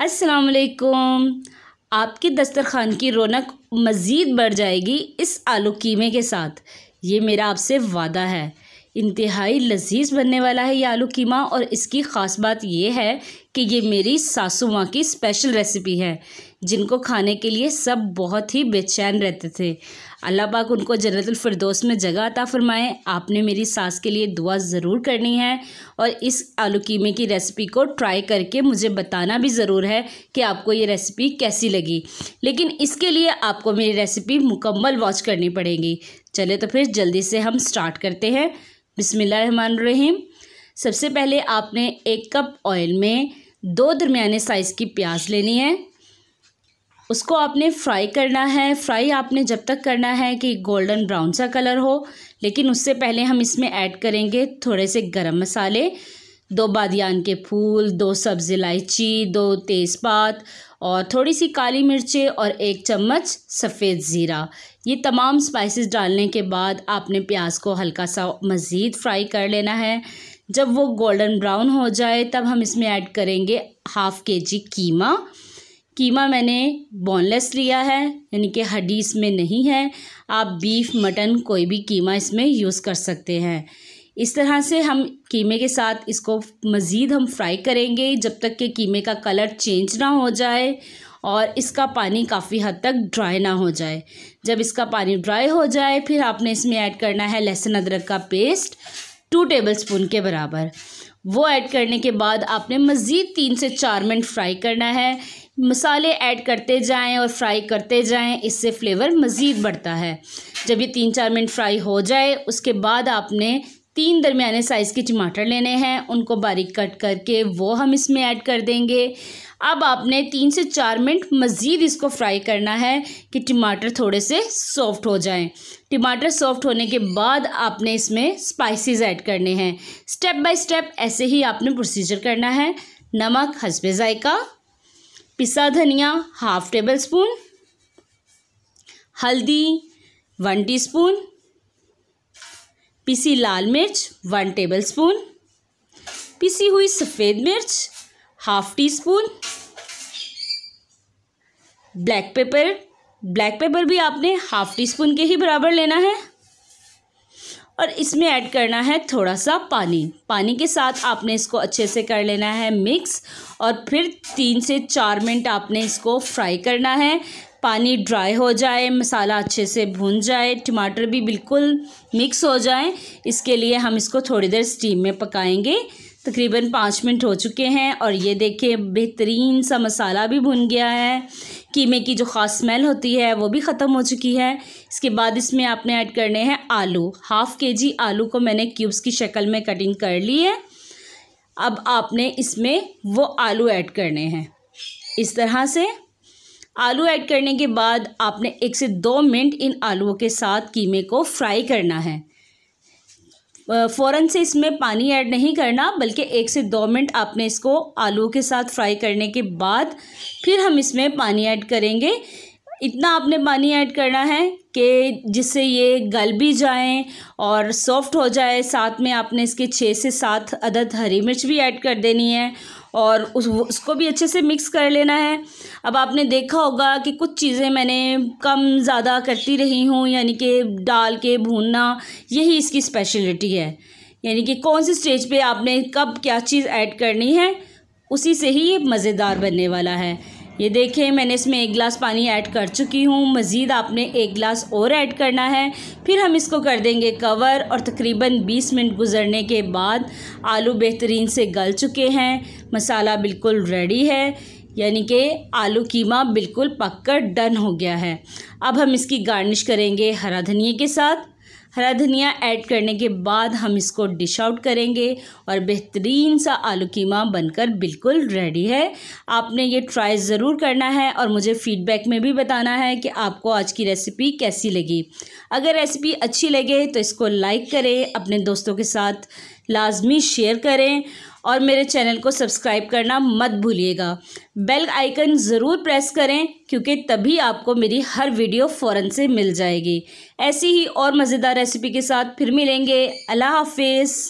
असलकुम आपकी दस्तरखान की रौनक मज़ीद बढ़ जाएगी इस आलू कीमे के साथ ये मेरा आपसे वादा है इंतहाई लजीज बनने वाला है ये आलू कीमा और इसकी ख़ास बात यह है कि ये मेरी सासू माँ की स्पेशल रेसिपी है जिनको खाने के लिए सब बहुत ही बेचैन रहते थे अल्लाह पाक उनको जन्नतुल फिरदौस में जगह अता फरमाए आपने मेरी सास के लिए दुआ ज़रूर करनी है और इस आलू कीमे की रेसिपी को ट्राई करके मुझे बताना भी ज़रूर है कि आपको ये रेसिपी कैसी लगी लेकिन इसके लिए आपको मेरी रेसिपी मुकम्मल वॉच करनी पड़ेगी चले तो फिर जल्दी से हम स्टार्ट करते हैं बिसमीम सबसे पहले आपने एक कप ऑयल में दो दरमिया साइज़ की प्याज लेनी है उसको आपने फ्राई करना है फ्राई आपने जब तक करना है कि गोल्डन ब्राउन सा कलर हो लेकिन उससे पहले हम इसमें ऐड करेंगे थोड़े से गरम मसाले दो बादियान के फूल दो सब्ज़ इलायची दो तेज़पात और थोड़ी सी काली मिर्चें और एक चम्मच सफ़ेद ज़ीरा ये तमाम स्पाइसेस डालने के बाद आपने प्याज को हल्का सा मज़ीद फ्राई कर लेना है जब वो गोल्डन ब्राउन हो जाए तब हम इसमें ऐड करेंगे हाफ़ के जी कीमा कीमा मैंने बोनलेस लिया है यानी कि हड्डी इसमें नहीं है आप बीफ मटन कोई भी कीमा इसमें यूज़ कर सकते हैं इस तरह से हम कीमे के साथ इसको मज़ीद हम फ्राई करेंगे जब तक कि कीमे का कलर चेंज ना हो जाए और इसका पानी काफ़ी हद तक ड्राई ना हो जाए जब इसका पानी ड्राई हो जाए फिर आपने इसमें ऐड करना है लहसुन अदरक का पेस्ट टू टेबल स्पून के बराबर वो ऐड करने के बाद आपने मज़ीद तीन से चार मिनट फ्राई करना है मसाले ऐड करते जाएं और फ्राई करते जाएं इससे फ्लेवर मज़ीद बढ़ता है जब ये तीन चार मिनट फ्राई हो जाए उसके बाद आपने तीन दरमियाने साइज़ के टमाटर लेने हैं उनको बारीक कट करके वो हम इसमें ऐड कर देंगे अब आपने तीन से चार मिनट मज़ीद इसको फ्राई करना है कि टमाटर थोड़े से सॉफ्ट हो जाएं टमाटर सॉफ्ट होने के बाद आपने इसमें स्पाइसेस ऐड करने हैं स्टेप बाय स्टेप ऐसे ही आपने प्रोसीजर करना है नमक हसबे ज़ायका पिसा धनिया हाफ़ टेबल स्पून हल्दी वन टीस्पून पिसी लाल मिर्च वन टेबल स्पून पिसी हुई सफ़ेद मिर्च half teaspoon black pepper black pepper भी आपने हाफ टी स्पून के ही बराबर लेना है और इसमें ऐड करना है थोड़ा सा पानी पानी के साथ आपने इसको अच्छे से कर लेना है मिक्स और फिर तीन से चार मिनट आपने इसको फ्राई करना है पानी ड्राई हो जाए मसाला अच्छे से भून जाए टमाटर भी बिल्कुल मिक्स हो जाए इसके लिए हम इसको थोड़ी देर स्टीम में पकाएंगे तकरीबन पाँच मिनट हो चुके हैं और ये देखिए बेहतरीन सा मसाला भी भुन गया है कीमे की जो ख़ास स्मेल होती है वो भी ख़त्म हो चुकी है इसके बाद इसमें आपने ऐड करने हैं आलू हाफ़ के जी आलू को मैंने क्यूब्स की शक्ल में कटिंग कर ली है अब आपने इसमें वो आलू ऐड करने हैं इस तरह से आलू ऐड करने के बाद आपने एक से दो मिनट इन आलूओं के साथ कीमे को फ्राई करना है फ़ौरन से इसमें पानी ऐड नहीं करना बल्कि एक से दो मिनट आपने इसको आलू के साथ फ्राई करने के बाद फिर हम इसमें पानी ऐड करेंगे इतना आपने पानी ऐड करना है कि जिससे ये गल भी जाए और सॉफ्ट हो जाए साथ में आपने इसके छः से सात अदद हरी मिर्च भी ऐड कर देनी है और उस उसको भी अच्छे से मिक्स कर लेना है अब आपने देखा होगा कि कुछ चीज़ें मैंने कम ज़्यादा करती रही हूँ यानी कि डाल के भूनना यही इसकी स्पेशलिटी है यानी कि कौन सी स्टेज पे आपने कब क्या चीज़ ऐड करनी है उसी से ही ये मज़ेदार बनने वाला है ये देखें मैंने इसमें एक गिलास पानी ऐड कर चुकी हूँ मज़ीद आपने एक गिलास और ऐड करना है फिर हम इसको कर देंगे कवर और तकरीबन 20 मिनट गुजरने के बाद आलू बेहतरीन से गल चुके हैं मसाला बिल्कुल रेडी है यानी कि आलू कीमा बिल्कुल पककर डन हो गया है अब हम इसकी गार्निश करेंगे हरा धनिए के साथ हरा धनिया ऐड करने के बाद हम इसको डिश आउट करेंगे और बेहतरीन सा आलू कीमा बनकर बिल्कुल रेडी है आपने ये ट्राई ज़रूर करना है और मुझे फ़ीडबैक में भी बताना है कि आपको आज की रेसिपी कैसी लगी अगर रेसिपी अच्छी लगे तो इसको लाइक करें अपने दोस्तों के साथ लाजमी शेयर करें और मेरे चैनल को सब्सक्राइब करना मत भूलिएगा बेल आइकन ज़रूर प्रेस करें क्योंकि तभी आपको मेरी हर वीडियो फ़ौर से मिल जाएगी ऐसी ही और मज़ेदार रेसिपी के साथ फिर मिलेंगे अल्लाह हाफिज़